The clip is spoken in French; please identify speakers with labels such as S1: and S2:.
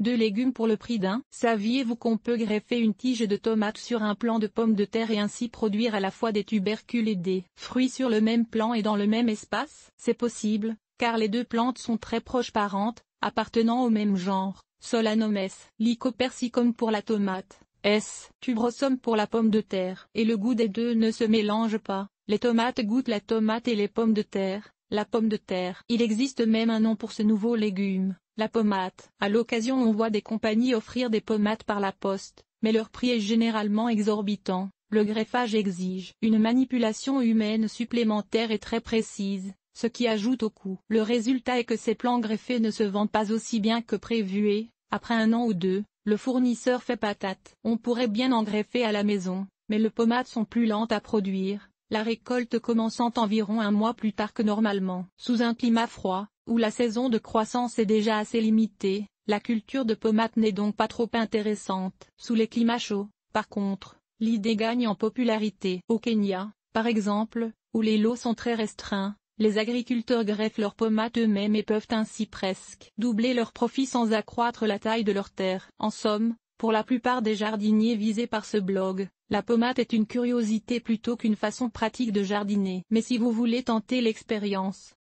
S1: deux légumes pour le prix d'un. Saviez-vous qu'on peut greffer une tige de tomate sur un plant de pomme de terre et ainsi produire à la fois des tubercules et des fruits sur le même plan et dans le même espace C'est possible, car les deux plantes sont très proches parentes, appartenant au même genre, Solanomes, lycopersicum pour la tomate, S. tubrosum pour la pomme de terre. Et le goût des deux ne se mélange pas, les tomates goûtent la tomate et les pommes de terre, la pomme de terre. Il existe même un nom pour ce nouveau légume, la pommate. À l'occasion on voit des compagnies offrir des pommates par la poste, mais leur prix est généralement exorbitant. Le greffage exige une manipulation humaine supplémentaire et très précise, ce qui ajoute au coût. Le résultat est que ces plans greffés ne se vendent pas aussi bien que prévu et, après un an ou deux, le fournisseur fait patate. On pourrait bien en greffer à la maison, mais les pommates sont plus lentes à produire, la récolte commençant environ un mois plus tard que normalement. Sous un climat froid, où la saison de croissance est déjà assez limitée, la culture de pommades n'est donc pas trop intéressante. Sous les climats chauds, par contre, l'idée gagne en popularité. Au Kenya, par exemple, où les lots sont très restreints, les agriculteurs greffent leurs pommades eux-mêmes et peuvent ainsi presque doubler leurs profits sans accroître la taille de leurs terres. En somme, pour la plupart des jardiniers visés par ce blog, la pommade est une curiosité plutôt qu'une façon pratique de jardiner. Mais si vous voulez tenter l'expérience,